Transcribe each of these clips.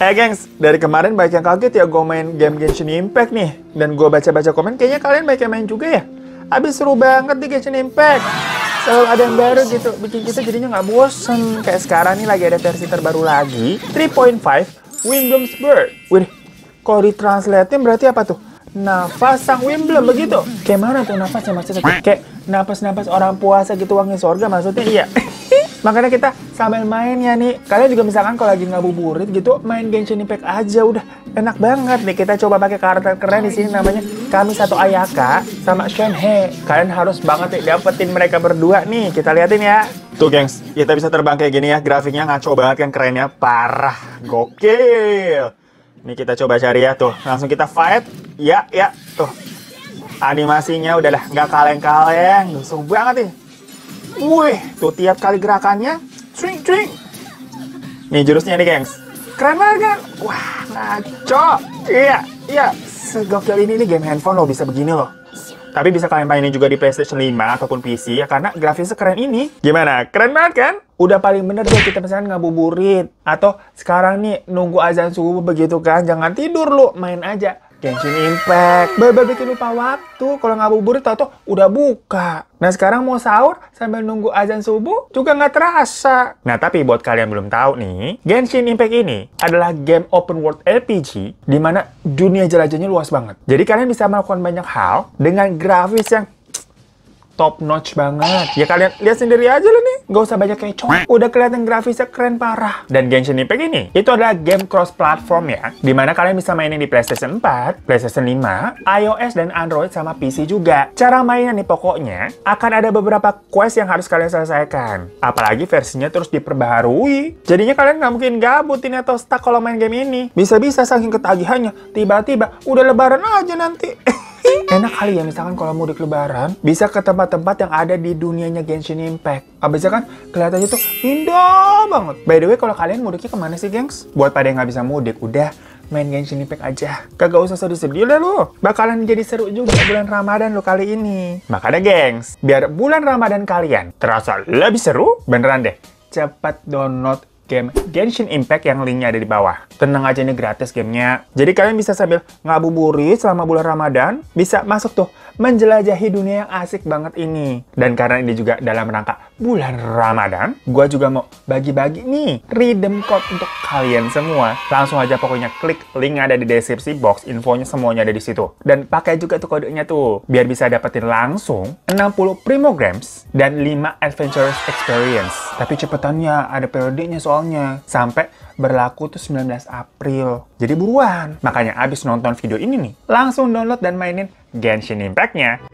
Eh gengs, dari kemarin banyak yang kaget ya gue main game Genshin Impact nih. Dan gue baca-baca komen, kayaknya kalian banyak yang main juga ya. Abis seru banget di Genshin Impact. Selalu ada yang baru gitu, bikin kita jadinya gak bosen. Kayak sekarang nih lagi ada versi terbaru lagi, 3.5 Windbloom's Bird. Wih, kalau di translate berarti apa tuh? Nafas sang Wimblem begitu. Kayak mana tuh nafasnya maksudnya? Kayak nafas-nafas orang puasa gitu wangi sorga maksudnya iya. Makanya kita sambil main ya nih. Kalian juga misalkan kalau lagi nggak ngabuburit gitu main Genshin Impact aja udah enak banget nih. Kita coba pakai karakter keren di sini namanya kami satu Ayaka sama Shenhe. Kalian harus banget nih dapetin mereka berdua nih. Kita liatin ya. Tuh gengs, kita bisa terbang kayak gini ya. Grafiknya ngaco banget kan kerennya. Parah. Gokil. Ini kita coba cari ya tuh. Langsung kita fight. Ya, ya. Tuh. Animasinya udahlah nggak kaleng-kaleng. Lusuh banget nih. Wih, tuh tiap kali gerakannya, swing, swing. Nih jurusnya nih, gengs. Keren banget kan? Wah, ngaco. Iya, iya. Segokil ini nih game handphone loh bisa begini loh. Tapi bisa kalian mainin juga di PlayStation 5 ataupun PC ya karena grafisnya keren ini. Gimana? Keren banget kan? Udah paling bener deh kita misalnya ngabuburit atau sekarang nih nunggu azan subuh begitu kan. Jangan tidur lu, main aja Genshin Impact. bener bikin lupa waktu. Kalau nggak ngabuburit tau udah buka. Nah sekarang mau sahur sambil nunggu azan subuh juga nggak terasa. Nah tapi buat kalian belum tahu nih, Genshin Impact ini adalah game open world RPG di mana dunia jelajahnya luas banget. Jadi kalian bisa melakukan banyak hal dengan grafis yang top notch banget. Ya kalian lihat sendiri aja lah nih. Nggak usah banyak kecoh. Udah kelihatan grafisnya keren parah. Dan Genshin Impact ini, itu adalah game cross-platform ya. Dimana kalian bisa mainin di PlayStation 4, PlayStation 5, iOS dan Android sama PC juga. Cara mainnya nih pokoknya, akan ada beberapa quest yang harus kalian selesaikan. Apalagi versinya terus diperbaharui. Jadinya kalian nggak mungkin gabutin atau stuck kalau main game ini. Bisa-bisa saking ketagihannya, tiba-tiba udah lebaran aja nanti. Enak kali ya misalkan kalau mudik lebaran bisa ke tempat-tempat yang ada di dunianya Genshin Impact. Abisnya kan kelihatannya tuh indah banget. By the way kalau kalian mudiknya kemana sih gengs? Buat pada yang nggak bisa mudik udah main Genshin Impact aja. Kagak usah sedih-sedih lah lo. Bakalan jadi seru juga bulan Ramadan lo kali ini. Makanya gengs, biar bulan Ramadan kalian terasa lebih seru, beneran deh. Cepat download game Genshin Impact yang linknya ada di bawah. Tenang aja ini gratis gamenya. Jadi kalian bisa sambil ngabuburit selama bulan Ramadan, bisa masuk tuh menjelajahi dunia yang asik banget ini. Dan karena ini juga dalam rangka bulan Ramadan, gue juga mau bagi-bagi nih redeem code untuk kalian semua. Langsung aja pokoknya klik link ada di deskripsi box, infonya semuanya ada di situ. Dan pakai juga tuh kodenya tuh, biar bisa dapetin langsung 60 primograms dan 5 adventurous experience. Tapi cepetannya ada periodenya soal awalnya sampai berlaku tuh 19 April. Jadi buruan. Makanya abis nonton video ini nih, langsung download dan mainin Genshin Impact-nya.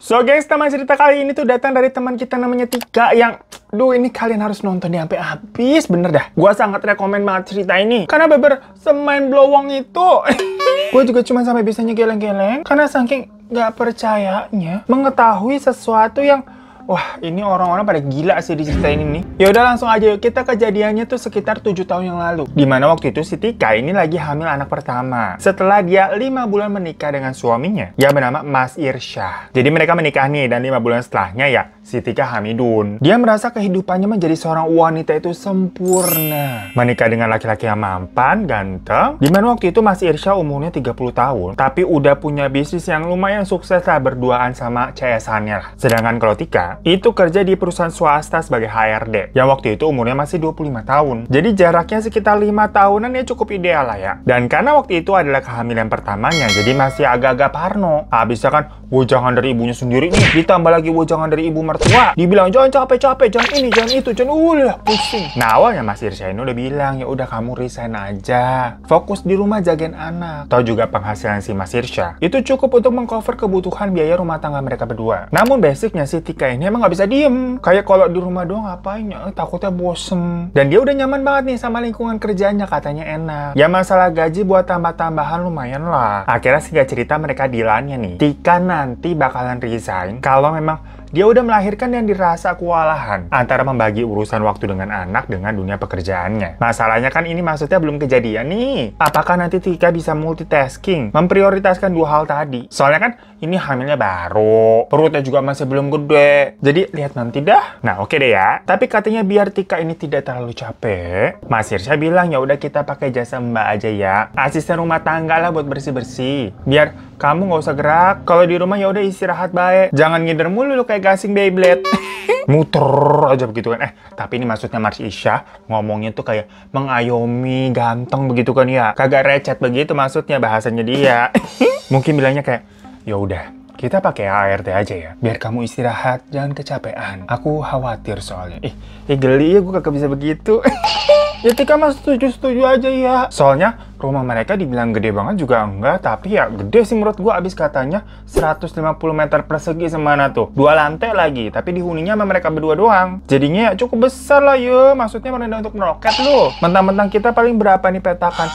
So guys, teman cerita kali ini tuh datang dari teman kita namanya Tika yang Duh ini kalian harus nonton sampai habis bener dah. Gua sangat rekomen banget cerita ini karena beber semain blowong itu. gue juga cuma sampai bisanya geleng-geleng karena saking gak percayanya mengetahui sesuatu yang Wah, ini orang-orang pada gila sih di diceritain ini. Ya udah langsung aja yuk. Kita kejadiannya tuh sekitar 7 tahun yang lalu. Dimana waktu itu si Tika ini lagi hamil anak pertama. Setelah dia 5 bulan menikah dengan suaminya. Yang bernama Mas Irsyah. Jadi mereka menikah nih dan 5 bulan setelahnya ya Sitika Hamidun. Dia merasa kehidupannya menjadi seorang wanita itu sempurna. Menikah dengan laki-laki yang mampan, ganteng, dimana waktu itu Mas Irsya umurnya 30 tahun, tapi udah punya bisnis yang lumayan sukses lah berduaan sama CS-annya lah. Sedangkan kalau Tika, itu kerja di perusahaan swasta sebagai HRD, yang waktu itu umurnya masih 25 tahun. Jadi jaraknya sekitar 5 tahunan ya cukup ideal lah ya. Dan karena waktu itu adalah kehamilan pertamanya, jadi masih agak-agak parno. Habisnya kan, wujangan dari ibunya sendiri nih, ditambah lagi wujangan dari ibu mertua Wah, dibilang jangan capek-capek jangan ini jangan itu jangan ulah uh, pusing nah awalnya Mas Irsya ini udah bilang ya udah kamu resign aja fokus di rumah jagain anak atau juga penghasilan si Mas Irsya itu cukup untuk mengcover kebutuhan biaya rumah tangga mereka berdua namun basicnya si Tika ini emang gak bisa diem kayak kalau di rumah doang ngapain ya eh, takutnya bosen dan dia udah nyaman banget nih sama lingkungan kerjanya katanya enak ya masalah gaji buat tambah-tambahan lumayan lah akhirnya sih gak cerita mereka dilannya nih Tika nanti bakalan resign kalau memang dia udah melahirkan dan dirasa kewalahan antara membagi urusan waktu dengan anak dengan dunia pekerjaannya. Masalahnya kan ini maksudnya belum kejadian nih. Apakah nanti Tika bisa multitasking, memprioritaskan dua hal tadi? Soalnya kan ini hamilnya baru, perutnya juga masih belum gede. Jadi lihat nanti dah. Nah oke okay deh ya. Tapi katanya biar Tika ini tidak terlalu capek, Mas Irsya bilang ya udah kita pakai jasa Mbak aja ya. Asisten rumah tangga lah buat bersih-bersih. Biar kamu nggak usah gerak. Kalau di rumah ya udah istirahat baik. Jangan ngider mulu lo kayak gasing Beyblade. Muter aja begitu kan. Eh, tapi ini maksudnya Mars Isya ngomongnya tuh kayak mengayomi, ganteng begitu kan ya. Kagak recet begitu maksudnya bahasanya dia. Mungkin bilangnya kayak, ya udah kita pakai ART aja ya, biar kamu istirahat, jangan kecapean. Aku khawatir soalnya. Ih, eh, eh geli ya gue kagak bisa begitu. ya Tika mas setuju-setuju aja ya. Soalnya rumah mereka dibilang gede banget juga enggak, tapi ya gede sih menurut gue abis katanya 150 meter persegi semana tuh. Dua lantai lagi, tapi dihuninya sama mereka berdua doang. Jadinya ya cukup besar lah ya, maksudnya merendah untuk meroket lu. Mentang-mentang kita paling berapa nih petakan.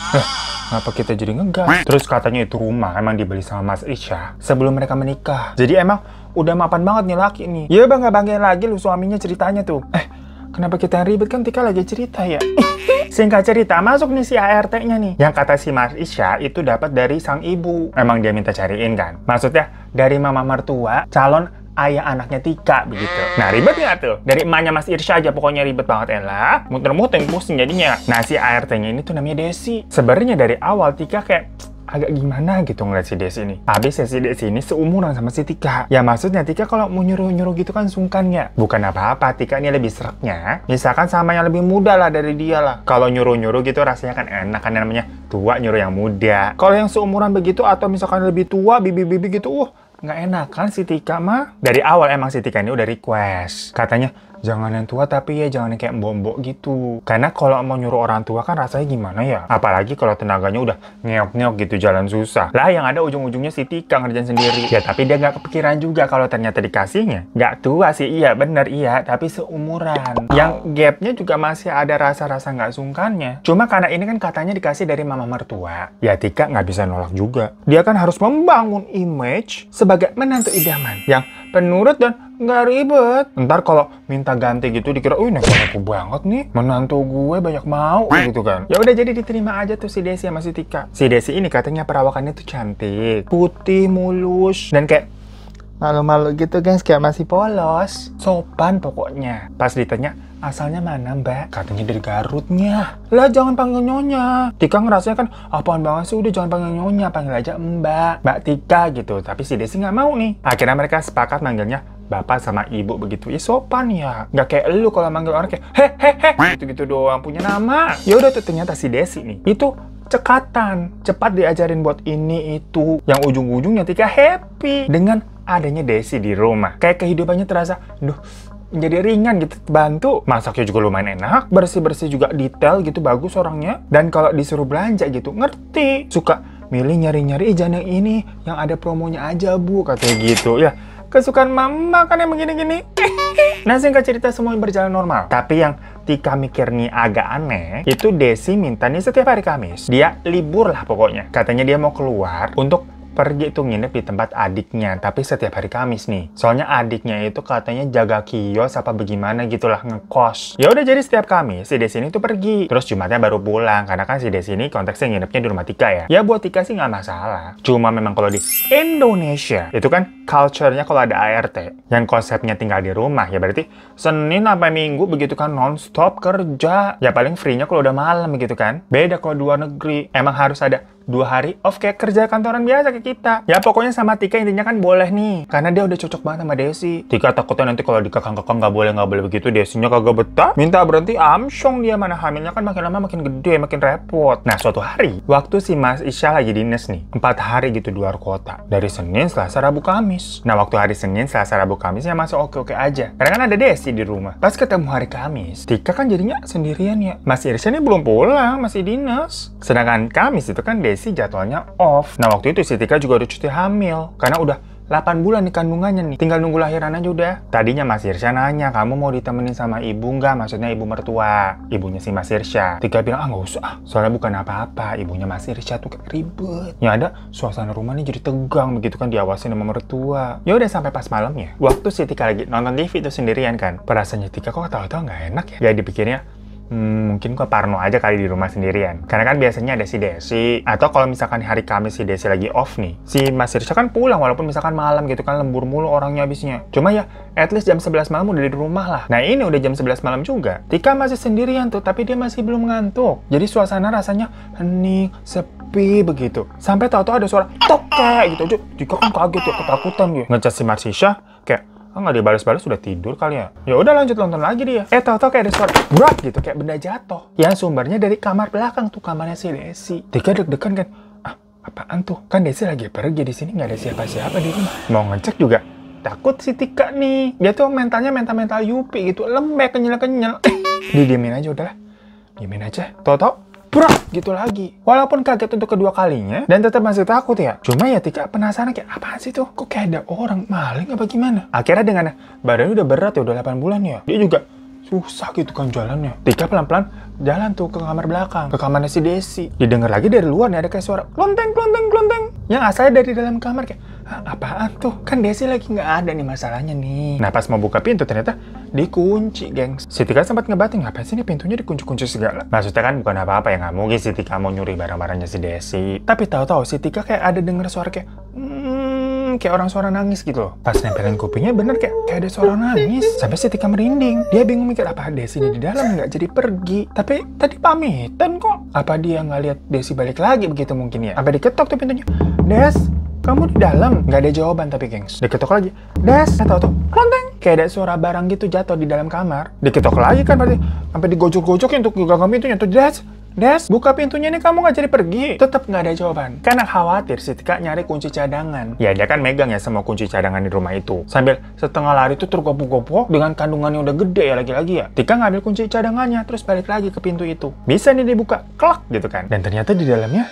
Kenapa kita jadi ngegas? Terus katanya itu rumah emang dibeli sama Mas Isha sebelum mereka menikah. Jadi emang udah mapan banget nih laki nih. Ya bangga-banggain lagi lu suaminya ceritanya tuh. Eh, kenapa kita ribet kan Tika lagi cerita ya? Singkat cerita, masuk nih si ART-nya nih. Yang kata si Mas Isha itu dapat dari sang ibu. Emang dia minta cariin kan? Maksudnya, dari mama mertua, calon ayah anaknya Tika begitu. Hmm. Nah ribet nggak tuh? Dari emaknya Mas Irsya aja pokoknya ribet banget Ella. Muter-muter pusing jadinya. Nah si ART-nya ini tuh namanya Desi. Sebenarnya dari awal Tika kayak agak gimana gitu ngeliat si Desi ini. Habis ya si Desi ini seumuran sama si Tika. Ya maksudnya Tika kalau mau nyuruh-nyuruh gitu kan sungkan ya. Bukan apa-apa, Tika ini lebih seraknya. Misalkan sama yang lebih muda lah dari dia lah. Kalau nyuruh-nyuruh gitu rasanya kan enak kan namanya tua nyuruh yang muda. Kalau yang seumuran begitu atau misalkan lebih tua, bibi-bibi gitu, uh nggak enak kan si Tika mah dari awal emang si Tika ini udah request katanya jangan yang tua tapi ya jangan yang kayak mbok-mbok gitu karena kalau mau nyuruh orang tua kan rasanya gimana ya apalagi kalau tenaganya udah ngeok-ngeok gitu jalan susah lah yang ada ujung-ujungnya si Tika ngerjain sendiri ya tapi dia nggak kepikiran juga kalau ternyata dikasihnya nggak tua sih iya bener iya tapi seumuran yang gapnya juga masih ada rasa-rasa nggak -rasa sungkannya cuma karena ini kan katanya dikasih dari mama mertua ya Tika nggak bisa nolak juga dia kan harus membangun image sebagai menantu idaman yang penurut dan nggak ribet. Ntar kalau minta ganti gitu dikira, uh nengok aku banget nih, menantu gue banyak mau" gitu kan. Ya udah jadi diterima aja tuh si Desi sama si Tika. Si Desi ini katanya perawakannya tuh cantik, putih, mulus, dan kayak malu-malu gitu guys kayak masih polos sopan pokoknya pas ditanya asalnya mana mbak katanya dari Garutnya lah jangan panggil nyonya Tika ngerasanya kan apaan banget sih udah jangan panggil nyonya panggil aja mbak mbak Tika gitu tapi si Desi nggak mau nih akhirnya mereka sepakat manggilnya bapak sama ibu begitu ya sopan ya nggak kayak lu kalau manggil orang kayak hehehe gitu-gitu doang punya nama ya udah tuh ternyata si Desi nih itu cekatan cepat diajarin buat ini itu yang ujung-ujungnya Tika happy dengan adanya Desi di rumah. Kayak kehidupannya terasa, duh jadi ringan gitu bantu masaknya juga lumayan enak bersih bersih juga detail gitu bagus orangnya dan kalau disuruh belanja gitu ngerti suka milih nyari nyari eh jangan yang ini yang ada promonya aja bu katanya gitu ya kesukaan mama kan yang begini-gini. Nah singkat cerita semuanya berjalan normal. Tapi yang Tika mikir nih agak aneh, itu Desi minta nih setiap hari Kamis. Dia libur lah pokoknya. Katanya dia mau keluar untuk pergi tuh nginep di tempat adiknya, tapi setiap hari Kamis nih. Soalnya adiknya itu katanya jaga kios apa bagaimana gitulah ngekos. Ya udah jadi setiap Kamis si Desi ini tuh pergi. Terus Jumatnya baru pulang karena kan si Desi ini konteksnya nginepnya di rumah Tika ya. Ya buat Tika sih nggak masalah. Cuma memang kalau di Indonesia itu kan culture-nya kalau ada ART yang konsepnya tinggal di rumah ya berarti Senin sampai Minggu begitu kan nonstop kerja. Ya paling free-nya kalau udah malam gitu kan. Beda kalau di luar negeri emang harus ada dua hari off kayak kerja kantoran biasa kayak kita. Ya pokoknya sama Tika intinya kan boleh nih. Karena dia udah cocok banget sama Desi. Tika takutnya nanti kalau dikekang-kekang nggak boleh nggak boleh begitu. Desinya kagak betah. Minta berhenti amsyong dia mana hamilnya kan makin lama makin gede makin repot. Nah suatu hari waktu si Mas Isya lagi dinas nih. Empat hari gitu di luar kota. Dari Senin, Selasa, Rabu, Kamis. Nah waktu hari Senin, Selasa, Rabu, Kamisnya masih oke-oke aja. Karena kan ada Desi di rumah. Pas ketemu hari Kamis, Tika kan jadinya sendirian ya. Mas Irsya ini belum pulang, masih dinas. Sedangkan Kamis itu kan Desi si jadwalnya off. Nah waktu itu si Tika juga udah cuti hamil karena udah 8 bulan di kandungannya nih, tinggal nunggu lahiran aja udah. Tadinya Mas Irsya nanya, kamu mau ditemenin sama ibu nggak? Maksudnya ibu mertua, ibunya si Mas Irsya. Tika bilang, ah nggak usah, ah, soalnya bukan apa-apa, ibunya Mas Irsya tuh kayak ribet. Ya ada, suasana rumahnya jadi tegang begitu kan diawasin sama mertua. Ya udah sampai pas malamnya, waktu si Tika lagi nonton TV itu sendirian kan, perasaannya Tika kok tau-tau nggak enak ya? Ya dipikirnya, Hmm, mungkin gue parno aja kali di rumah sendirian. Karena kan biasanya ada si Desi, atau kalau misalkan hari Kamis si Desi lagi off nih, si Mas Irsya kan pulang walaupun misalkan malam gitu kan lembur mulu orangnya abisnya. Cuma ya, at least jam 11 malam udah di rumah lah. Nah ini udah jam 11 malam juga. Tika masih sendirian tuh, tapi dia masih belum ngantuk. Jadi suasana rasanya hening, sepi begitu. Sampai tau-tau ada suara tok kayak gitu. Tika kan kaget ya, ketakutan gitu. ngecas si Marsisha kayak, ah nggak dibalas-balas sudah tidur kali ya ya udah lanjut nonton lagi dia eh tahu-tahu kayak ada suara berat gitu kayak benda jatuh yang sumbernya dari kamar belakang tuh kamarnya si Desi Tiga deg-degan kan ah apaan tuh kan Desi lagi pergi di sini nggak ada siapa-siapa di rumah mau ngecek juga takut si Tika nih dia tuh mentalnya mental-mental Yupi gitu lembek kenyal-kenyal eh, didiemin aja udah. diemin aja Toto. tahu Brak! Gitu lagi. Walaupun kaget untuk kedua kalinya, dan tetap masih takut ya. Cuma ya Tika penasaran kayak, apa sih tuh? Kok kayak ada orang maling apa gimana? Akhirnya dengan badannya udah berat ya, udah 8 bulan ya. Dia juga susah gitu kan jalannya. Tika pelan-pelan jalan tuh ke kamar belakang, ke kamarnya si Desi. Didengar lagi dari luar nih ada kayak suara klonteng, klonteng, klonteng. Yang asalnya dari dalam kamar kayak, apaan tuh? Kan Desi lagi nggak ada nih masalahnya nih. Nah pas mau buka pintu ternyata dikunci, gengs. Si Tika sempat ngebatin, ngapain sih ini pintunya dikunci-kunci segala? Maksudnya kan bukan apa-apa ya, nggak mungkin si Tika mau nyuri barang-barangnya si Desi. Tapi tahu-tahu si Tika kayak ada denger suara kayak, hmm, kayak orang suara nangis gitu loh. Pas nempelin kupingnya bener kayak, kayak ada suara nangis. Sampai si Tika merinding. Dia bingung mikir, apa Desi ini di dalam nggak jadi pergi? Tapi tadi pamitan kok. Apa dia nggak lihat Desi balik lagi begitu mungkin ya? Apa diketok tuh pintunya. Des, kamu di dalam? Nggak ada jawaban tapi, gengs. Diketok lagi. Des, atau tuh, klonteng. Kayak ada suara barang gitu jatuh di dalam kamar. Diketok lagi kan berarti. Sampai digojok-gojokin untuk gagang pintunya. Tuh, des. Des, buka pintunya nih kamu nggak jadi pergi. Tetap nggak ada jawaban. Karena khawatir si Tika nyari kunci cadangan. Ya dia kan megang ya semua kunci cadangan di rumah itu. Sambil setengah lari tuh tergopoh-gopoh dengan kandungannya udah gede ya lagi-lagi ya. Tika ngambil kunci cadangannya terus balik lagi ke pintu itu. Bisa nih dibuka, kelak gitu kan. Dan ternyata di dalamnya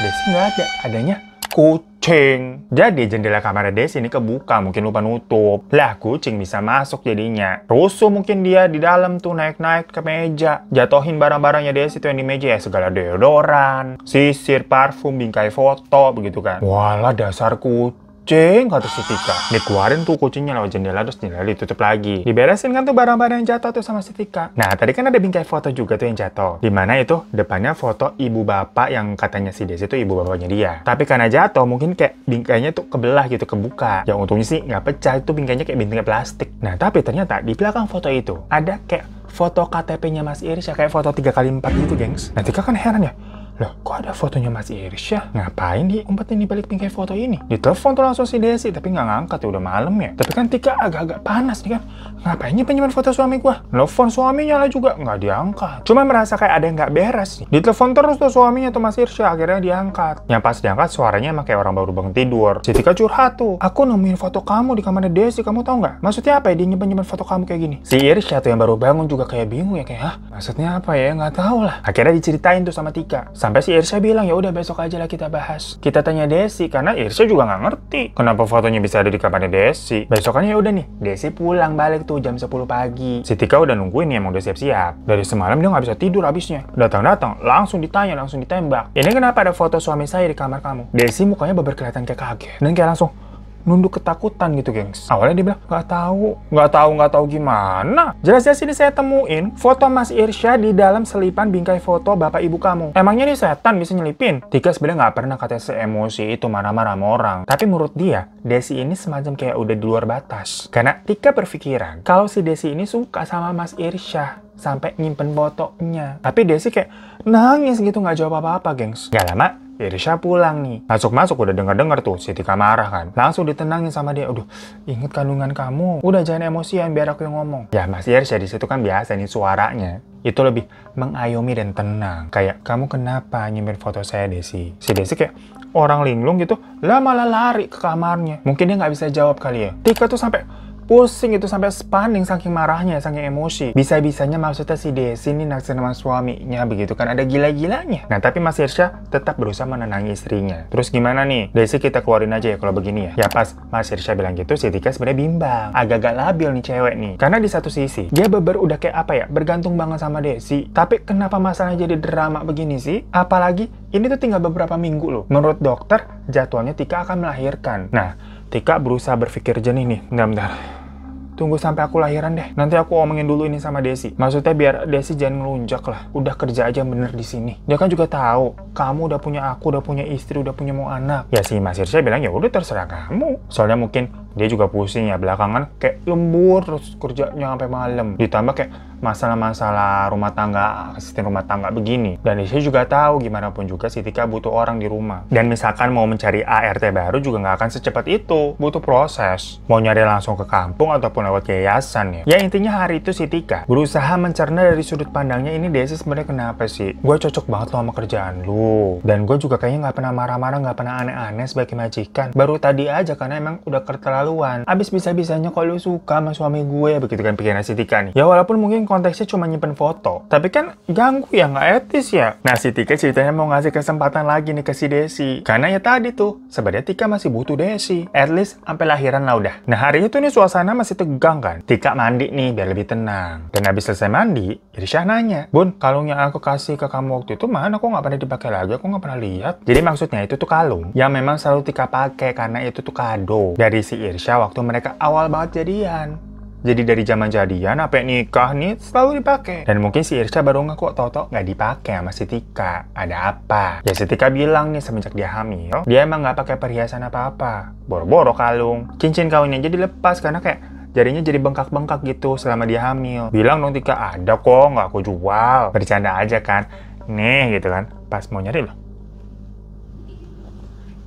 Desi nggak ada, adanya kucing. Jadi jendela kamar Des ini kebuka, mungkin lupa nutup. Lah kucing bisa masuk jadinya. Rusuh mungkin dia di dalam tuh naik-naik ke meja. Jatohin barang-barangnya Des itu yang di meja ya segala deodoran, sisir, parfum, bingkai foto begitu kan. Walah dasar kucing kucing kata si Tika. Dikeluarin tuh kucingnya lewat jendela terus jendela ditutup lagi. Diberesin kan tuh barang-barang yang jatuh tuh sama si Tika. Nah tadi kan ada bingkai foto juga tuh yang jatuh. Dimana itu depannya foto ibu bapak yang katanya si Desi tuh ibu bapaknya dia. Tapi karena jatuh mungkin kayak bingkainya tuh kebelah gitu kebuka. Yang untungnya sih nggak pecah itu bingkainya kayak bingkai plastik. Nah tapi ternyata di belakang foto itu ada kayak foto KTP-nya Mas Iris ya kayak foto tiga kali empat gitu gengs. Nah Tika kan heran ya Loh, kok ada fotonya Mas Irsya? Ngapain dia umpetin di balik bingkai foto ini? Ditelepon tuh langsung si Desi, tapi nggak ngangkat ya udah malam ya. Tapi kan Tika agak-agak panas nih kan ngapainnya nyimpen foto suami gua? Nelfon suaminya lah juga, nggak diangkat. Cuma merasa kayak ada yang nggak beres nih. Ditelepon terus tuh suaminya tuh Mas Irsya, akhirnya diangkat. Yang pas diangkat suaranya emang kayak orang baru bangun tidur. Si Tika curhat tuh, aku nemuin foto kamu di kamarnya Desi, kamu tau nggak? Maksudnya apa ya dia nyimpen foto kamu kayak gini? Si Irsya tuh yang baru bangun juga kayak bingung ya kayak, Hah? maksudnya apa ya? Nggak tahu lah. Akhirnya diceritain tuh sama Tika. Sampai si Irsya bilang ya udah besok aja lah kita bahas. Kita tanya Desi karena Irsya juga nggak ngerti kenapa fotonya bisa ada di kamarnya Desi. Besokannya ya udah nih, Desi pulang balik itu jam 10 pagi. Si Tika udah nungguin nih, emang udah siap-siap. Dari semalam dia nggak bisa tidur abisnya. Datang-datang, langsung ditanya, langsung ditembak. Ini kenapa ada foto suami saya di kamar kamu? Desi mukanya beber kelihatan kayak kaget. Dan kayak langsung, nunduk ketakutan gitu, gengs. Awalnya dia bilang, nggak tahu, nggak tahu, nggak tahu gimana. Jelas-jelas ini saya temuin foto Mas Irsyah di dalam selipan bingkai foto bapak ibu kamu. Emangnya ini setan bisa nyelipin? Tika sebenarnya nggak pernah katanya seemosi itu marah-marah sama orang. Tapi menurut dia, Desi ini semacam kayak udah di luar batas. Karena Tika berpikiran, kalau si Desi ini suka sama Mas Irsyah, sampai nyimpen botoknya. Tapi Desi kayak nangis gitu nggak jawab apa-apa, gengs. Gak lama, Irsya pulang nih. Masuk-masuk udah denger-denger tuh Siti marah kan. Langsung ditenangin sama dia. Aduh, inget kandungan kamu. Udah jangan emosian biar aku yang ngomong. Ya Mas Irsya di situ kan biasa nih suaranya. Itu lebih mengayomi dan tenang. Kayak, kamu kenapa nyimpen foto saya Desi? Si Desi kayak orang linglung gitu. Lah malah lari ke kamarnya. Mungkin dia nggak bisa jawab kali ya. Tika tuh sampai pusing itu sampai spanning saking marahnya, saking emosi. Bisa-bisanya maksudnya si Desi ini naksir sama suaminya begitu kan ada gila-gilanya. Nah tapi Mas Irsya tetap berusaha menenangi istrinya. Terus gimana nih? Desi kita keluarin aja ya kalau begini ya. Ya pas Mas Irsya bilang gitu si Tika sebenarnya bimbang. Agak-agak labil nih cewek nih. Karena di satu sisi dia beber udah kayak apa ya bergantung banget sama Desi. Tapi kenapa masalahnya jadi drama begini sih? Apalagi ini tuh tinggal beberapa minggu loh. Menurut dokter jadwalnya Tika akan melahirkan. Nah Tika berusaha berpikir jernih nih. Bentar-bentar Tunggu sampai aku lahiran deh. Nanti aku omongin dulu ini sama Desi. Maksudnya biar Desi jangan ngelunjak lah. Udah kerja aja bener di sini. Dia kan juga tahu kamu udah punya aku, udah punya istri, udah punya mau anak. Ya sih, Mas Irsya bilang ya udah terserah kamu. Soalnya mungkin dia juga pusing ya belakangan kayak lembur terus kerjanya sampai malam. Ditambah kayak masalah-masalah rumah tangga, asisten rumah tangga begini. Dan saya juga tahu gimana pun juga si Tika butuh orang di rumah. Dan misalkan mau mencari ART baru juga nggak akan secepat itu, butuh proses. Mau nyari langsung ke kampung ataupun lewat yayasan ya. Ya intinya hari itu si Tika berusaha mencerna dari sudut pandangnya ini Desi sebenarnya kenapa sih? Gue cocok banget sama kerjaan lu. Dan gue juga kayaknya nggak pernah marah-marah, nggak -marah, pernah aneh-aneh sebagai majikan. Baru tadi aja karena emang udah keterlaluan. Abis bisa-bisanya kalau suka sama suami gue, ya, begitu kan pikiran si Tika nih. Ya walaupun mungkin konteksnya cuma nyimpen foto. Tapi kan ganggu ya, nggak etis ya. Nah, si Tika ceritanya mau ngasih kesempatan lagi nih ke si Desi. Karena ya tadi tuh, sebenarnya Tika masih butuh Desi. At least sampai lahiran lah udah. Nah, hari itu nih suasana masih tegang kan. Tika mandi nih biar lebih tenang. Dan habis selesai mandi, jadi nanya, Bun, kalung yang aku kasih ke kamu waktu itu mana? Kok nggak pernah dipakai lagi? Aku nggak pernah lihat. Jadi maksudnya itu tuh kalung yang memang selalu Tika pakai karena itu tuh kado dari si Irsya waktu mereka awal banget jadian. Jadi dari zaman jadian sampai nikah nih selalu dipakai. Dan mungkin si Irsya baru ngaku toto nggak dipakai sama si Tika. Ada apa? Ya si Tika bilang nih semenjak dia hamil, dia emang nggak pakai perhiasan apa-apa. Boro-boro kalung. Cincin kawinnya jadi lepas karena kayak jarinya jadi bengkak-bengkak gitu selama dia hamil. Bilang dong Tika, ada kok nggak aku jual. Bercanda aja kan. Nih gitu kan. Pas mau nyari loh.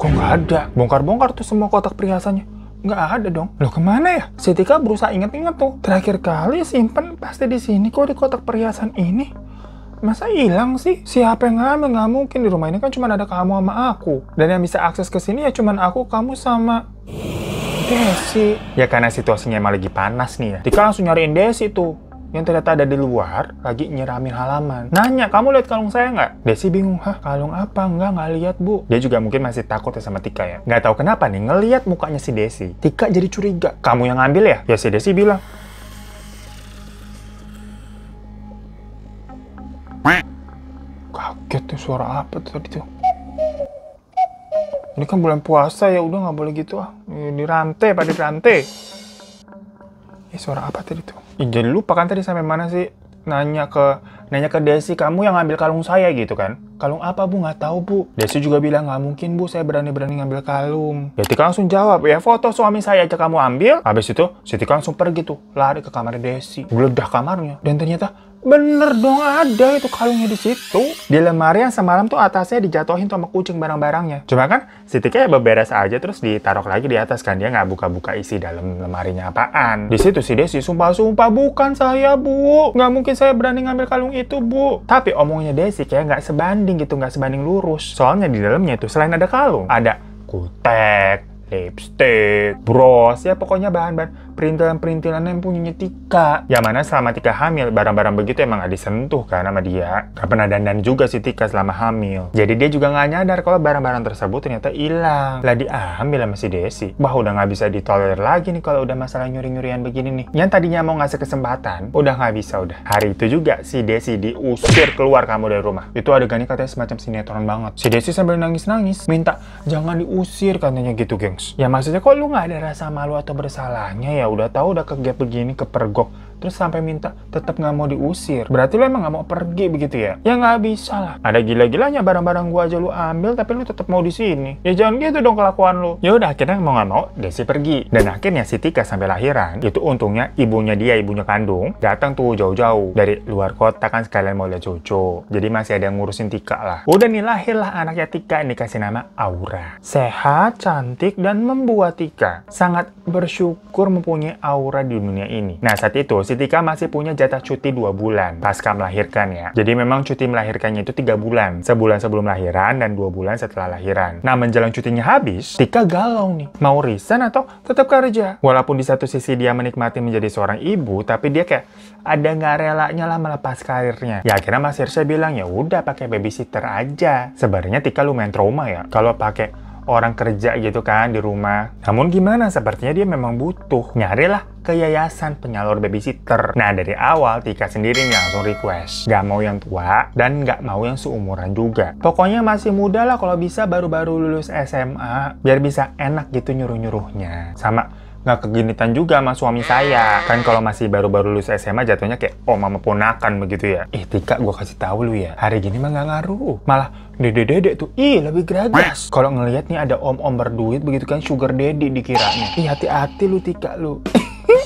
Kok nggak ada? Bongkar-bongkar tuh semua kotak perhiasannya nggak ada dong. Loh kemana ya? Sitika berusaha inget-inget tuh. Terakhir kali simpen pasti di sini kok di kotak perhiasan ini. Masa hilang sih? Siapa yang ngambil? Nggak mungkin di rumah ini kan cuma ada kamu sama aku. Dan yang bisa akses ke sini ya cuma aku, kamu sama Desi. Ya karena situasinya emang lagi panas nih ya. Tika langsung nyariin Desi tuh yang ternyata ada di luar lagi nyiramin halaman. Nanya, kamu lihat kalung saya nggak? Desi bingung, hah kalung apa? Nggak, nggak lihat bu. Dia juga mungkin masih takut ya sama Tika ya. Nggak tahu kenapa nih, ngelihat mukanya si Desi. Tika jadi curiga. Kamu yang ngambil ya? Ya si Desi bilang, Kaget tuh suara apa tuh tadi tuh? Ini kan bulan puasa ya udah nggak boleh gitu ah. Ini rantai pada rantai. Ini suara apa tadi tuh? jadi lupa kan tadi sampai mana sih nanya ke nanya ke Desi kamu yang ngambil kalung saya gitu kan kalung apa bu nggak tahu bu Desi juga bilang nggak mungkin bu saya berani-berani ngambil kalung ya Tika langsung jawab ya foto suami saya aja kamu ambil habis itu Siti langsung pergi tuh lari ke kamar Desi geledah kamarnya dan ternyata Bener dong ada itu kalungnya di situ. Di lemari yang semalam tuh atasnya dijatuhin sama kucing barang-barangnya. Cuma kan si Tika ya beberes aja terus ditaruh lagi di atas kan. Dia nggak buka-buka isi dalam lemarinya apaan. Di situ si Desi sumpah-sumpah bukan saya bu. Nggak mungkin saya berani ngambil kalung itu bu. Tapi omongnya Desi kayak nggak sebanding gitu. Nggak sebanding lurus. Soalnya di dalamnya itu selain ada kalung. Ada kutek, lipstick, bros, ya pokoknya bahan-bahan perintilan-perintilan yang punyanya Tika. Ya mana selama Tika hamil, barang-barang begitu emang gak disentuh kan sama dia. Gak pernah dandan juga si Tika selama hamil. Jadi dia juga gak nyadar kalau barang-barang tersebut ternyata hilang. Lah diambil sama si Desi. Wah udah gak bisa ditoler lagi nih kalau udah masalah nyuri-nyurian begini nih. Yang tadinya mau ngasih kesempatan, udah gak bisa udah. Hari itu juga si Desi diusir keluar kamu dari rumah. Itu adegannya katanya semacam sinetron banget. Si Desi sambil nangis-nangis, minta jangan diusir katanya gitu gengs. Ya maksudnya kok lu gak ada rasa malu atau bersalahnya ya? ya udah tahu udah kegap begini kepergok terus sampai minta tetap nggak mau diusir. Berarti lu emang nggak mau pergi begitu ya? Ya nggak bisa lah. Ada gila-gilanya barang-barang gua aja lu ambil tapi lu tetap mau di sini. Ya jangan gitu dong kelakuan lu. Ya udah akhirnya mau nggak mau Desi pergi. Dan akhirnya si Tika sampai lahiran itu untungnya ibunya dia ibunya kandung datang tuh jauh-jauh dari luar kota kan sekalian mau lihat cucu. Jadi masih ada yang ngurusin Tika lah. Udah nih lahirlah anaknya Tika ini kasih nama Aura. Sehat, cantik dan membuat Tika sangat bersyukur mempunyai aura di dunia ini. Nah saat itu si Tika masih punya jatah cuti dua bulan pasca melahirkan ya. Jadi memang cuti melahirkannya itu tiga bulan. Sebulan sebelum lahiran dan dua bulan setelah lahiran. Nah menjelang cutinya habis, Tika galau nih. Mau resign atau tetap kerja? Walaupun di satu sisi dia menikmati menjadi seorang ibu, tapi dia kayak ada nggak relanya lah melepas karirnya. Ya akhirnya Mas Hirsya bilang ya udah pakai babysitter aja. Sebenarnya Tika lumayan trauma ya. Kalau pakai orang kerja gitu kan di rumah. Namun gimana, sepertinya dia memang butuh. Nyarilah ke yayasan penyalur babysitter. Nah, dari awal Tika sendiri nggak langsung request. Gak mau yang tua dan nggak mau yang seumuran juga. Pokoknya masih muda lah kalau bisa baru-baru lulus SMA. Biar bisa enak gitu nyuruh-nyuruhnya. Sama nggak kegenitan juga sama suami saya. Kan kalau masih baru-baru lulus SMA jatuhnya kayak oh mama ponakan begitu ya. Eh Tika gue kasih tahu lu ya, hari gini mah nggak ngaruh. Malah Dede-dede tuh, ih lebih geragas. Kalau ngelihat nih ada om-om berduit begitu kan sugar daddy dikiranya. Ih hati-hati lu Tika lu.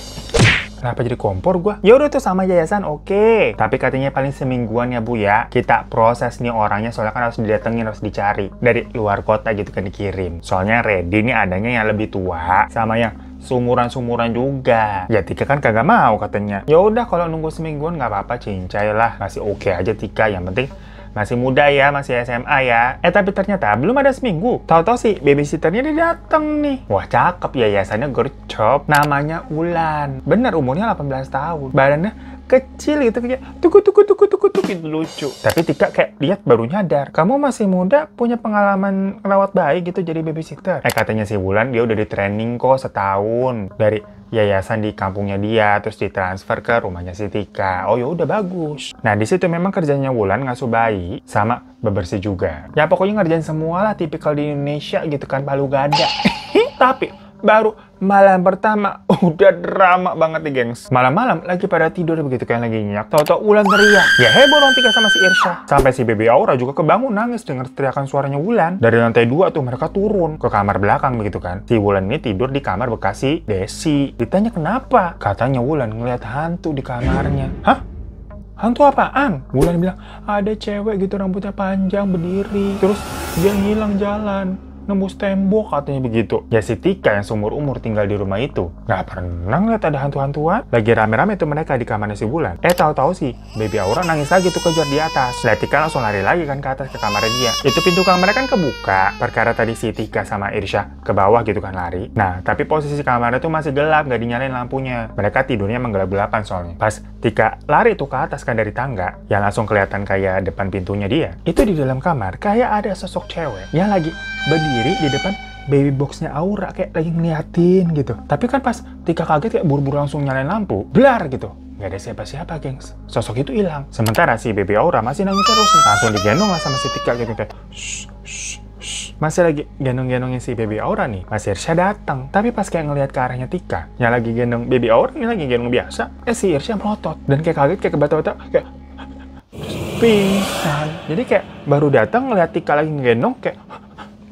Kenapa jadi kompor gua? Ya udah tuh sama yayasan, oke. Okay. Tapi katanya paling semingguan ya Bu ya. Kita proses nih orangnya soalnya kan harus didatengin, harus dicari. Dari luar kota gitu kan dikirim. Soalnya ready nih adanya yang lebih tua sama yang sumuran-sumuran juga. Ya Tika kan kagak mau katanya. Ya udah kalau nunggu semingguan nggak apa-apa cincay lah. Masih oke okay aja Tika yang penting masih muda ya, masih SMA ya. Eh tapi ternyata belum ada seminggu. Tahu-tahu sih babysitternya dia dateng nih. Wah cakep ya yayasannya gercep. Namanya Ulan. Bener umurnya 18 tahun. Badannya kecil gitu kayak tuku tuku tuku tuku tuku gitu lucu tapi Tika kayak lihat baru nyadar kamu masih muda punya pengalaman rawat bayi gitu jadi babysitter eh katanya si Wulan dia udah di training kok setahun dari yayasan di kampungnya dia terus ditransfer ke rumahnya si Tika. Oh ya udah bagus. Nah di situ memang kerjanya Wulan ngasuh bayi sama bebersih juga. Ya pokoknya ngerjain semualah tipikal di Indonesia gitu kan palu gada. Tapi baru malam pertama udah drama banget nih gengs malam-malam lagi pada tidur begitu kan lagi nyenyak tau-tau Wulan teriak ya heboh dong tiga sama si Irsya sampai si Baby Aura juga kebangun nangis dengar teriakan suaranya Wulan dari lantai dua tuh mereka turun ke kamar belakang begitu kan si Wulan ini tidur di kamar Bekasi Desi ditanya kenapa katanya Wulan ngeliat hantu di kamarnya hah hantu apaan? Wulan bilang, ada cewek gitu rambutnya panjang berdiri, terus dia ngilang jalan nembus tembok katanya begitu. Ya si Tika yang seumur-umur tinggal di rumah itu, nggak pernah ngeliat ada hantu-hantuan. Lagi rame-rame tuh mereka di kamarnya si Bulan. Eh tahu-tahu sih, baby Aura nangis lagi tuh kejar di atas. Lah Tika langsung lari lagi kan ke atas ke kamar dia. Itu pintu kamarnya kan kebuka. Perkara tadi si Tika sama Irsya ke bawah gitu kan lari. Nah, tapi posisi kamarnya tuh masih gelap, nggak dinyalain lampunya. Mereka tidurnya menggelap-gelapan soalnya. Pas Tika lari tuh ke atas kan dari tangga, yang langsung kelihatan kayak depan pintunya dia. Itu di dalam kamar kayak ada sosok cewek yang lagi berdiri sendiri di depan baby boxnya Aura kayak lagi ngeliatin gitu. Tapi kan pas Tika kaget kayak buru-buru langsung nyalain lampu, blar gitu. Gak ada siapa-siapa, gengs. Sosok itu hilang. Sementara si baby Aura masih nangis terus nih. Langsung digendong lah sama si Tika gitu kayak, shh, shh, masih lagi gendong-gendongnya si baby Aura nih, masih Irsya datang. Tapi pas kayak ngelihat ke arahnya Tika, yang lagi gendong baby Aura ini lagi gendong biasa, eh si Irsya melotot dan kayak kaget kayak kebata-bata kayak pingsan. Jadi kayak baru datang ngeliat Tika lagi gendong kayak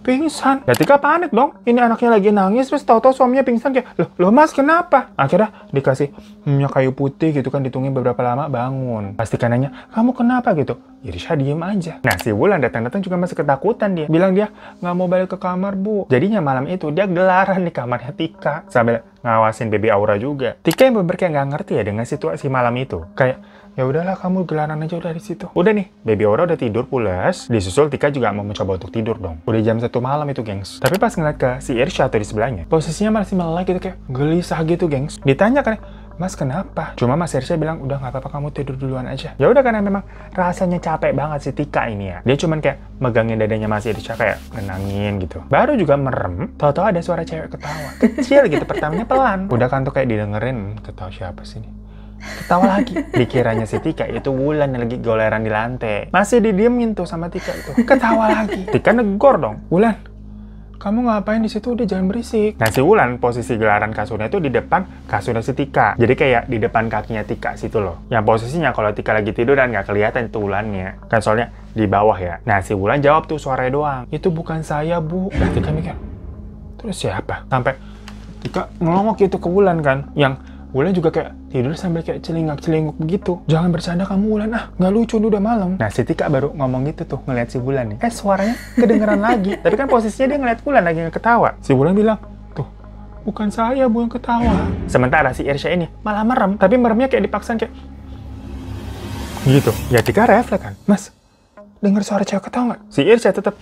pingsan. Datika ya, panik dong. Ini anaknya lagi nangis terus tahu-tahu suaminya pingsan kayak, "Loh, loh Mas, kenapa?" Akhirnya dikasih minyak kayu putih gitu kan ditungguin beberapa lama bangun. Pasti kananya "Kamu kenapa?" gitu. Irsya diem aja. Nah, si Wulan datang-datang juga masih ketakutan dia. Bilang dia nggak mau balik ke kamar, Bu. Jadinya malam itu dia gelaran di kamarnya Tika. Sambil ngawasin baby Aura juga. Tika yang berber kayak nggak ngerti ya dengan situasi malam itu. Kayak, Ya udahlah kamu gelaran aja udah di situ. Udah nih, baby Aura udah tidur pulas. Disusul Tika juga mau mencoba untuk tidur dong. Udah jam satu malam itu gengs. Tapi pas ngeliat ke si Ersha atau di sebelahnya, posisinya masih melek gitu kayak gelisah gitu gengs. Ditanya kan, Mas kenapa? Cuma Mas Ersha bilang udah nggak apa-apa kamu tidur duluan aja. Ya udah karena memang rasanya capek banget si Tika ini ya. Dia cuman kayak megangin dadanya Mas Hersha kayak nenangin gitu. Baru juga merem, tahu-tahu ada suara cewek ketawa kecil gitu. Pertamanya pelan. Udah kan tuh kayak didengerin, ketawa siapa sih nih? Ketawa lagi. pikirannya si Tika itu Wulan yang lagi goleran di lantai. Masih didiemin tuh sama Tika itu, Ketawa lagi. Tika negor dong. Wulan, kamu ngapain di situ udah jangan berisik. Nah si Wulan posisi gelaran kasurnya itu di depan kasurnya si Tika. Jadi kayak di depan kakinya Tika situ loh. Yang posisinya kalau Tika lagi tidur dan nggak kelihatan itu Wulannya. Kan soalnya di bawah ya. Nah si Wulan jawab tuh suaranya doang. Itu bukan saya bu. Nah, Tika mikir. Terus siapa? Sampai Tika ngelongok itu ke Wulan kan. Yang Wulan juga kayak tidur sambil kayak celingak-celinguk begitu. Jangan bercanda kamu Wulan ah, nggak lucu udah malam. Nah si Tika baru ngomong gitu tuh ngeliat si Wulan nih. Eh suaranya kedengeran lagi. Tapi kan posisinya dia ngeliat Wulan lagi ketawa. Si Wulan bilang, tuh bukan saya bu yang ketawa. Sementara si Irsya ini malah merem, tapi meremnya kayak dipaksain kayak gitu. Ya Tika refleks kan, Mas, dengar suara cewek ketawa nggak? Si Irsya tetap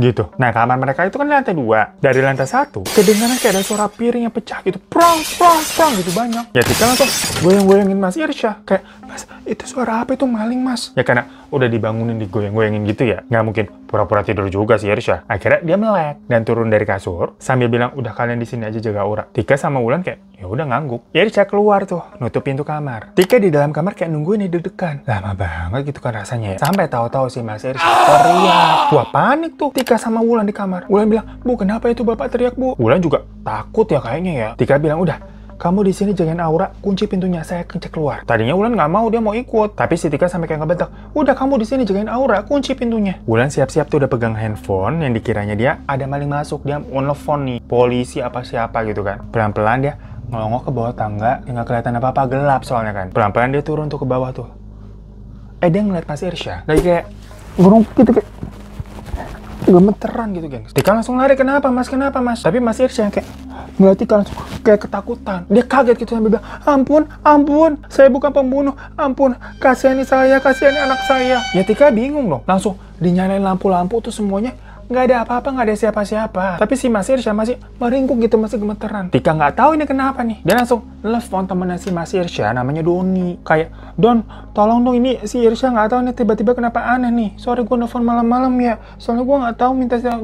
gitu. Nah, kamar mereka itu kan lantai dua. Dari lantai satu, kedengaran kayak ada suara piring yang pecah gitu. Prong, prong, prong gitu banyak. Ya kita langsung goyang-goyangin Mas Irsya. Kayak, Mas, itu suara apa itu maling, Mas? Ya karena udah dibangunin digoyang-goyangin gitu ya. Nggak mungkin pura-pura tidur juga sih Irsya. Akhirnya dia melek dan turun dari kasur sambil bilang, udah kalian di sini aja jaga aura. Tika sama Wulan kayak, Ya udah ngangguk. Jadi ya saya keluar tuh, nutup pintu kamar. Tika di dalam kamar kayak nungguin di dekan. Lama banget gitu kan rasanya ya. Sampai tahu-tahu si Mas Eris teriak. Gua panik tuh. Tika sama Wulan di kamar. Wulan bilang, "Bu, kenapa itu Bapak teriak, Bu?" Wulan juga takut ya kayaknya ya. Tika bilang, "Udah, kamu di sini jagain Aura, kunci pintunya saya kencet keluar. Tadinya Wulan nggak mau, dia mau ikut. Tapi si Tika sampai kayak ngebentak, udah kamu di sini jagain Aura, kunci pintunya. Wulan siap-siap tuh udah pegang handphone yang dikiranya dia ada maling masuk, dia nelfon nih polisi apa siapa gitu kan. Pelan-pelan dia ngelongok ke bawah tangga yang gak kelihatan apa-apa gelap soalnya kan. Pelan-pelan dia turun tuh ke bawah tuh. Eh dia ngeliat Mas Irsya lagi kayak burung gitu kayak gemeteran gitu gengs. Tika langsung lari kenapa mas kenapa mas? Tapi Mas Irsya yang kayak ngeliat Tika langsung kayak ketakutan. Dia kaget gitu sambil bilang ampun ampun saya bukan pembunuh ampun kasihani saya kasihani anak saya. Ya Tika bingung loh, langsung dinyalain lampu-lampu tuh semuanya nggak ada apa-apa nggak ada siapa-siapa tapi si Mas Irsya masih meringkuk gitu masih gemeteran Tika nggak tahu ini kenapa nih dia langsung nelfon temennya si Mas Irsya namanya Doni kayak Don tolong dong ini si Irsya nggak tahu nih tiba-tiba kenapa aneh nih sorry gue nelfon malam-malam ya soalnya gue nggak tahu minta siapa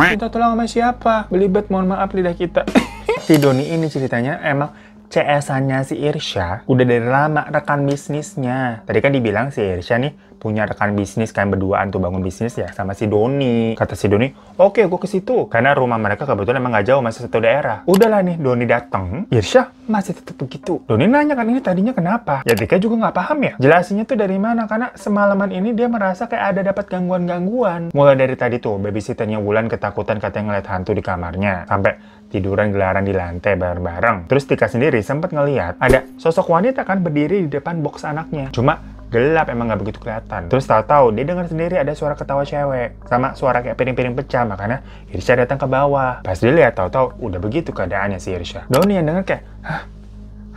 minta tolong sama siapa belibet mohon maaf lidah kita si Doni ini ceritanya emang CS-annya si Irsya udah dari lama rekan bisnisnya. Tadi kan dibilang si Irsya nih punya rekan bisnis kalian berduaan tuh bangun bisnis ya sama si Doni. Kata si Doni, oke okay, gue ke situ. Karena rumah mereka kebetulan emang gak jauh masih satu daerah. Udahlah nih Doni datang, Irsya masih tetap begitu. Doni nanya kan ini tadinya kenapa? Ya Dika juga nggak paham ya. Jelasinnya tuh dari mana? Karena semalaman ini dia merasa kayak ada dapat gangguan-gangguan. Mulai dari tadi tuh babysitternya Wulan ketakutan katanya ngeliat hantu di kamarnya. Sampai tiduran gelaran di lantai bareng-bareng. Terus Tika sendiri sempat ngeliat ada sosok wanita kan berdiri di depan box anaknya. Cuma gelap emang nggak begitu kelihatan. Terus tahu-tahu dia dengar sendiri ada suara ketawa cewek sama suara kayak piring-piring pecah makanya Irsya datang ke bawah. Pas dilihat tahu-tahu udah begitu keadaannya si Irsya. Doni yang dengar kayak, hah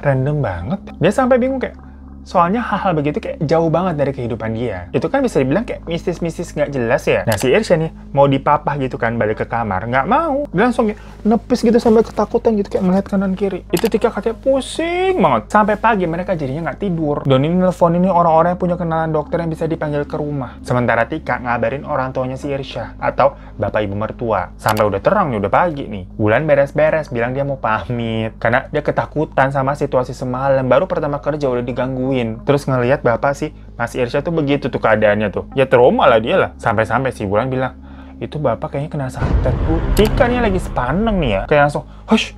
random banget. Dia sampai bingung kayak, Soalnya hal-hal begitu kayak jauh banget dari kehidupan dia. Itu kan bisa dibilang kayak mistis-mistis nggak jelas ya. Nah si Irsya nih mau dipapah gitu kan balik ke kamar, nggak mau. Dia langsung ya, nepis gitu sampai ketakutan gitu kayak melihat kanan kiri. Itu Tika katanya pusing banget. Sampai pagi mereka jadinya nggak tidur. doni nelfon ini orang-orang yang punya kenalan dokter yang bisa dipanggil ke rumah. Sementara Tika ngabarin orang tuanya si Irsya atau bapak ibu mertua. Sampai udah terang nih udah pagi nih. Bulan beres-beres bilang dia mau pamit karena dia ketakutan sama situasi semalam. Baru pertama kerja udah diganggu terus ngelihat bapak sih Mas Irsyad tuh begitu tuh keadaannya tuh ya trauma lah dia lah sampai-sampai si Bulan bilang itu bapak kayaknya kena santet bu nih kan, lagi sepaneng nih ya kayak langsung hush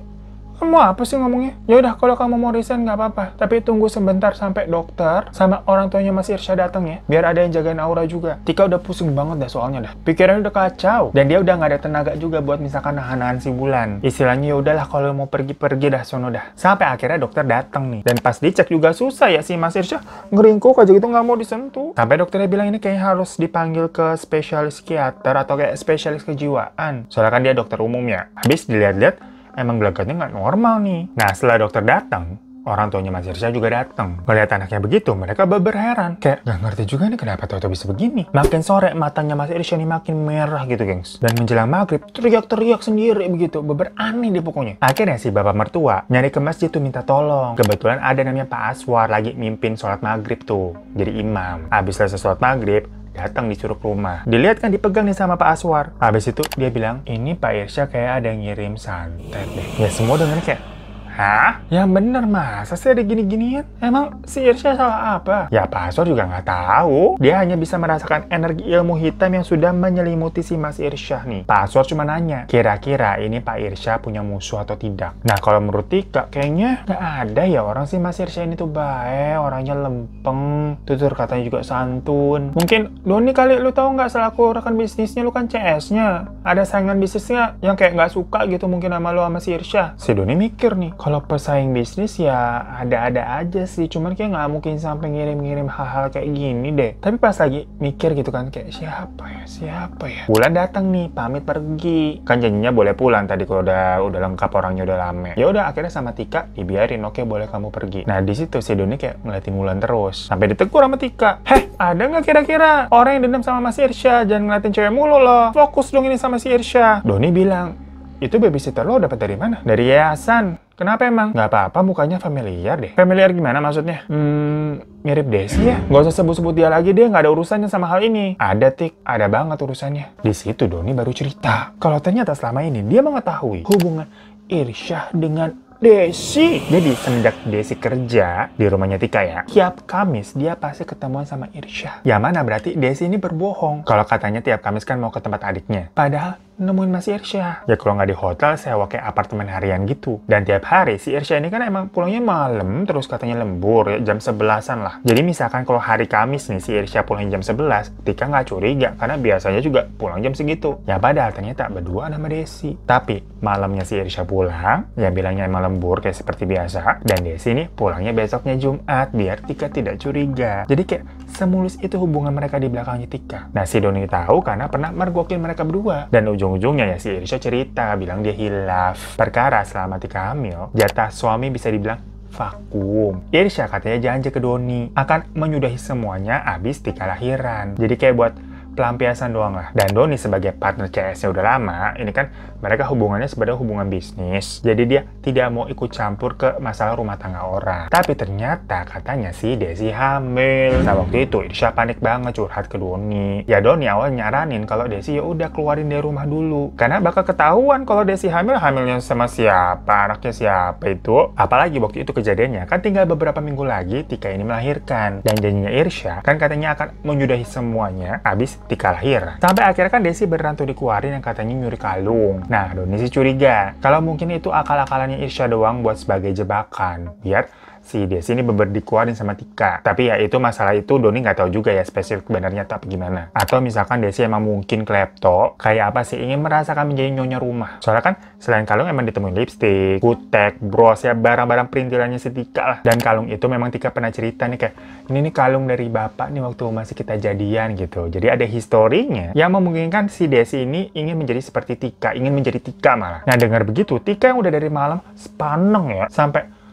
kamu apa sih ngomongnya? Ya udah kalau kamu mau resign nggak apa-apa, tapi tunggu sebentar sampai dokter sama orang tuanya Mas Irsya datang ya, biar ada yang jagain Aura juga. Tika udah pusing banget dah soalnya dah. Pikirannya udah kacau dan dia udah nggak ada tenaga juga buat misalkan nahan-nahan si bulan. Istilahnya ya udahlah kalau mau pergi-pergi dah sono dah. Sampai akhirnya dokter datang nih. Dan pas dicek juga susah ya si Mas Irsya ngeringkuk aja gitu nggak mau disentuh. Sampai dokternya bilang ini kayak harus dipanggil ke spesialis psikiater atau kayak spesialis kejiwaan. Soalnya kan dia dokter umum ya. Habis dilihat-lihat emang gelagatnya nggak normal nih. Nah, setelah dokter datang, orang tuanya Mas Irsyah juga datang. Melihat anaknya begitu, mereka beber heran. Kayak, nggak ngerti juga nih kenapa Toto bisa begini. Makin sore, matanya Mas Irsyah nih makin merah gitu, gengs. Dan menjelang maghrib, teriak-teriak sendiri begitu. Beber aneh deh pokoknya. Akhirnya si bapak mertua nyari ke masjid tuh minta tolong. Kebetulan ada namanya Pak Aswar lagi mimpin sholat maghrib tuh. Jadi imam. Abis selesai sholat maghrib, datang disuruh ke rumah. Dilihat kan dipegang nih sama Pak Aswar. Habis itu dia bilang, ini Pak Irsya kayak ada yang ngirim santet deh. Ya semua dengan kayak Hah? Ya bener mas, sih ada gini-ginian? Emang si Irsya salah apa? Ya Pak Pasor juga nggak tahu. Dia hanya bisa merasakan energi ilmu hitam yang sudah menyelimuti si Mas Irsya nih. Pasor cuma nanya, kira-kira ini Pak Irsya punya musuh atau tidak? Nah kalau menurut Tika, kayaknya nggak ada ya orang si Mas Irsya ini tuh baik, orangnya lempeng, tutur katanya juga santun. Mungkin lu nih kali lu tahu nggak selaku rekan bisnisnya lu kan CS-nya. Ada saingan bisnisnya yang kayak nggak suka gitu mungkin sama lu sama si Irsya. Si Doni mikir nih, kalau pesaing bisnis ya ada-ada aja sih, cuman kayak nggak mungkin sampai ngirim-ngirim hal-hal kayak gini deh. Tapi pas lagi mikir gitu kan kayak siapa ya, siapa ya. Bulan datang nih, pamit pergi. Kan janjinya boleh pulang tadi kalau udah udah lengkap orangnya udah lama. Ya udah akhirnya sama Tika dibiarin, oke boleh kamu pergi. Nah di situ si Doni kayak ngeliatin Bulan terus, sampai ditegur sama Tika. Heh, ada nggak kira-kira orang yang dendam sama Mas Irsya? Jangan ngeliatin cewek mulu loh. Fokus dong ini sama si Irsya. Doni bilang, itu babysitter lo dapat dari mana? Dari yayasan. Kenapa emang? Gak apa-apa mukanya familiar deh. Familiar gimana maksudnya? Hmm, mirip Desi ya? Gak usah sebut-sebut dia lagi deh, gak ada urusannya sama hal ini. Ada Tik, ada banget urusannya. Di situ Doni baru cerita. Kalau ternyata selama ini dia mengetahui hubungan Irsyah dengan Desi. Jadi semenjak Desi kerja di rumahnya Tika ya, tiap Kamis dia pasti ketemuan sama Irsyah. Yang mana berarti Desi ini berbohong. Kalau katanya tiap Kamis kan mau ke tempat adiknya. Padahal nemuin Mas Irsyah. Ya kalau nggak di hotel, sewa kayak apartemen harian gitu. Dan tiap hari si Irsyah ini kan emang pulangnya malam, terus katanya lembur, ya, jam sebelasan lah. Jadi misalkan kalau hari Kamis nih si Irsyah pulang jam 11, Tika nggak curiga karena biasanya juga pulang jam segitu. Ya padahal ternyata berdua sama Desi. Tapi malamnya si Irsyah pulang, ya bilangnya emang lembur kayak seperti biasa. Dan Desi nih pulangnya besoknya Jumat biar Tika tidak curiga. Jadi kayak semulus itu hubungan mereka di belakangnya Tika. Nah si Doni tahu karena pernah mergokin mereka berdua. Dan ujung ujung-ujungnya ya si Irsya cerita bilang dia hilaf. Perkara selama tika hamil, jatah suami bisa dibilang vakum Irsya katanya janji ke Doni akan menyudahi semuanya abis tika lahiran. Jadi kayak buat pelampiasan doang lah. Dan Doni sebagai partner CS-nya udah lama, ini kan mereka hubungannya sebenarnya hubungan bisnis. Jadi dia tidak mau ikut campur ke masalah rumah tangga orang. Tapi ternyata katanya si Desi hamil. Nah waktu itu Irsya panik banget curhat ke Doni. Ya Doni awal nyaranin kalau Desi ya udah keluarin dari rumah dulu. Karena bakal ketahuan kalau Desi hamil, hamilnya sama siapa, anaknya siapa itu. Apalagi waktu itu kejadiannya kan tinggal beberapa minggu lagi Tika ini melahirkan. Dan janjinya Irsya kan katanya akan menyudahi semuanya abis aktika lahir. Sampai akhirnya kan Desi beneran tuh dikeluarin yang katanya nyuri kalung. Nah, Doni sih curiga. Kalau mungkin itu akal-akalannya Irsya doang buat sebagai jebakan. Biar ya? si Desi ini berdikuarin sama Tika. Tapi ya itu masalah itu Doni nggak tahu juga ya spesifik benarnya tak gimana. Atau misalkan Desi emang mungkin klepto, kayak apa sih ingin merasakan menjadi nyonya rumah. Soalnya kan selain kalung emang ditemuin lipstick, kutek, bros ya barang-barang perintilannya si Tika lah. Dan kalung itu memang Tika pernah cerita nih kayak ini nih kalung dari bapak nih waktu masih kita jadian gitu. Jadi ada historinya yang memungkinkan si Desi ini ingin menjadi seperti Tika, ingin menjadi Tika malah. Nah dengar begitu, Tika yang udah dari malam sepaneng ya sampai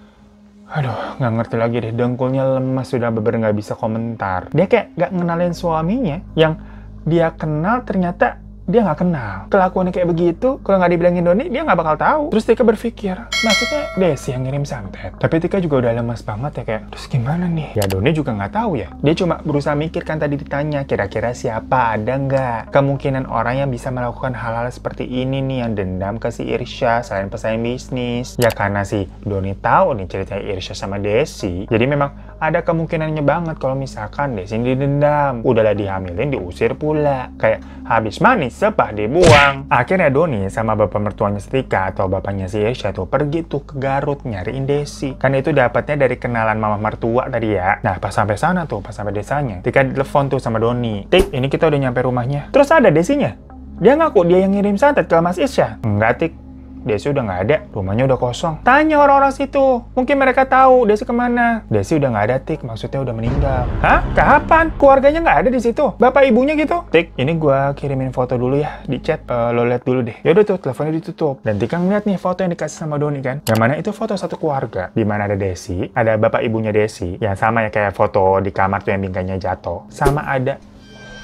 Aduh, nggak ngerti lagi deh. Dengkulnya lemas sudah beber nggak bisa komentar. Dia kayak nggak ngenalin suaminya yang dia kenal ternyata dia nggak kenal. Kelakuannya kayak begitu, kalau nggak dibilangin Doni, dia nggak bakal tahu. Terus Tika berpikir, maksudnya Desi yang ngirim santet. Tapi Tika juga udah lemas banget ya kayak, terus gimana nih? Ya Doni juga nggak tahu ya. Dia cuma berusaha mikir kan tadi ditanya, kira-kira siapa ada nggak? Kemungkinan orang yang bisa melakukan hal-hal seperti ini nih yang dendam ke si Irsya selain pesaing bisnis. Ya karena si Doni tahu nih cerita Irsya sama Desi. Jadi memang ada kemungkinannya banget kalau misalkan Desi dendam, Udahlah dihamilin, diusir pula. Kayak habis manis sepah dibuang. Akhirnya Doni sama bapak mertuanya Setika atau bapaknya si Esha tuh pergi tuh ke Garut nyariin Desi. Karena itu dapatnya dari kenalan mama mertua tadi ya. Nah pas sampai sana tuh, pas sampai desanya, Tika telepon tuh sama Doni. Tik, ini kita udah nyampe rumahnya. Terus ada Desinya. Dia ngaku dia yang ngirim santet ke Mas Isya. Enggak, Tik. Desi udah nggak ada, rumahnya udah kosong. Tanya orang-orang situ, mungkin mereka tahu Desi kemana. Desi udah nggak ada, Tik. Maksudnya udah meninggal. Hah? Kapan? Keluarganya nggak ada di situ? Bapak ibunya gitu? Tik, ini gue kirimin foto dulu ya di chat. Uh, lo lihat dulu deh. Yaudah tuh, teleponnya ditutup. Dan Tik kan ngeliat nih foto yang dikasih sama Doni kan. Yang mana itu foto satu keluarga. Di mana ada Desi, ada bapak ibunya Desi. Yang sama ya kayak foto di kamar tuh yang bingkainya jatuh. Sama ada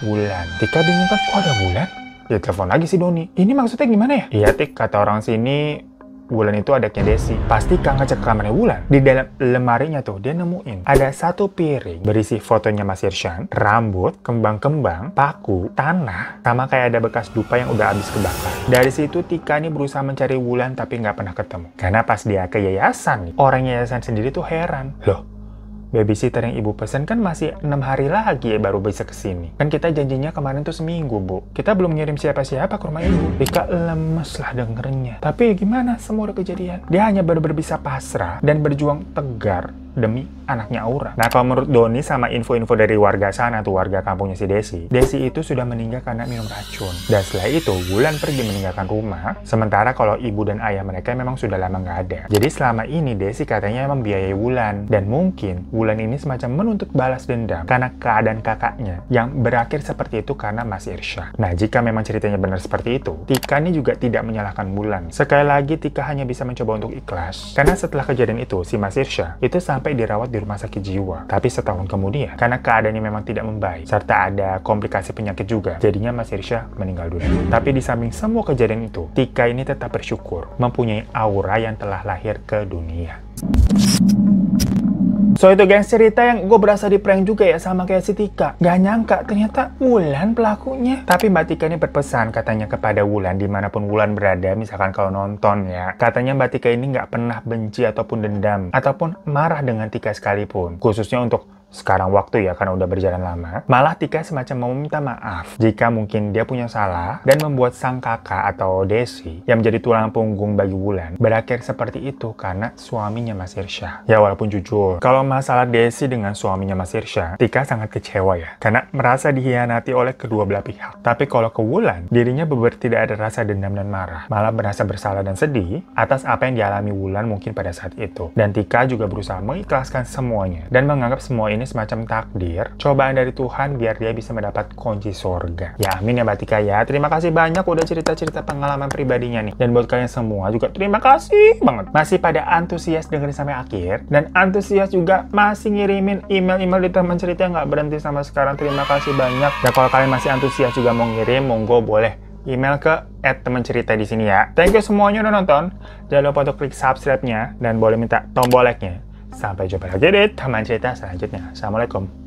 bulan. Tika bingung kan, kok oh, ada bulan? Dia ya, telepon lagi si Doni. Ini maksudnya gimana ya? Iya, Tik. Kata orang sini, Wulan itu adiknya Desi. Pasti Kang ngecek kamarnya Wulan. Di dalam lemarinya tuh dia nemuin ada satu piring berisi fotonya Mas Irsyan, rambut, kembang-kembang, paku, tanah, sama kayak ada bekas dupa yang udah habis kebakar. Dari situ Tika ini berusaha mencari Wulan tapi nggak pernah ketemu. Karena pas dia ke yayasan, orang yayasan sendiri tuh heran. Loh, babysitter yang ibu pesen kan masih enam hari lagi ya baru bisa kesini. Kan kita janjinya kemarin tuh seminggu, Bu. Kita belum ngirim siapa-siapa ke rumah ibu. Rika lemes lah dengernya. Tapi gimana semua udah kejadian? Dia hanya baru baru bisa pasrah dan berjuang tegar demi anaknya Aura. Nah, kalau menurut Doni sama info-info dari warga sana tuh, warga kampungnya si Desi, Desi itu sudah meninggal karena minum racun. Dan setelah itu, Wulan pergi meninggalkan rumah, sementara kalau ibu dan ayah mereka memang sudah lama nggak ada. Jadi selama ini Desi katanya membiayai Wulan, dan mungkin Wulan ini semacam menuntut balas dendam karena keadaan kakaknya yang berakhir seperti itu karena Mas Irsyah. Nah, jika memang ceritanya benar seperti itu, Tika ini juga tidak menyalahkan Wulan. Sekali lagi, Tika hanya bisa mencoba untuk ikhlas. Karena setelah kejadian itu, si Mas Irsyah itu sampai sampai dirawat di rumah sakit jiwa. Tapi setahun kemudian, karena keadaannya memang tidak membaik, serta ada komplikasi penyakit juga, jadinya Mas Irsyah meninggal dunia. Tapi di samping semua kejadian itu, Tika ini tetap bersyukur mempunyai aura yang telah lahir ke dunia. So itu geng cerita yang gue berasa di prank juga ya sama kayak si Tika. Gak nyangka ternyata Wulan pelakunya. Tapi Mbak Tika ini berpesan katanya kepada Wulan dimanapun Wulan berada misalkan kalau nonton ya. Katanya Mbak Tika ini gak pernah benci ataupun dendam ataupun marah dengan Tika sekalipun. Khususnya untuk sekarang waktu ya karena udah berjalan lama, malah Tika semacam mau minta maaf jika mungkin dia punya salah dan membuat sang kakak atau Desi yang menjadi tulang punggung bagi Wulan berakhir seperti itu karena suaminya Mas Irsyah. Ya walaupun jujur, kalau masalah Desi dengan suaminya Mas Irsyah, Tika sangat kecewa ya karena merasa dihianati oleh kedua belah pihak. Tapi kalau ke Wulan, dirinya beber tidak ada rasa dendam dan marah, malah merasa bersalah dan sedih atas apa yang dialami Wulan mungkin pada saat itu. Dan Tika juga berusaha mengikhlaskan semuanya dan menganggap semua ini ini semacam takdir, cobaan dari Tuhan biar dia bisa mendapat kunci surga. Ya amin ya Batika ya. Terima kasih banyak udah cerita-cerita pengalaman pribadinya nih. Dan buat kalian semua juga terima kasih banget. Masih pada antusias dengerin sampai akhir. Dan antusias juga masih ngirimin email-email di teman cerita yang gak berhenti sama sekarang. Terima kasih banyak. Dan kalau kalian masih antusias juga mau ngirim, monggo boleh email ke at teman cerita di sini ya. Thank you semuanya udah nonton. Jangan lupa untuk klik subscribe-nya dan boleh minta tombol like-nya. Sampai jumpa lagi di teman cerita selanjutnya. Assalamualaikum.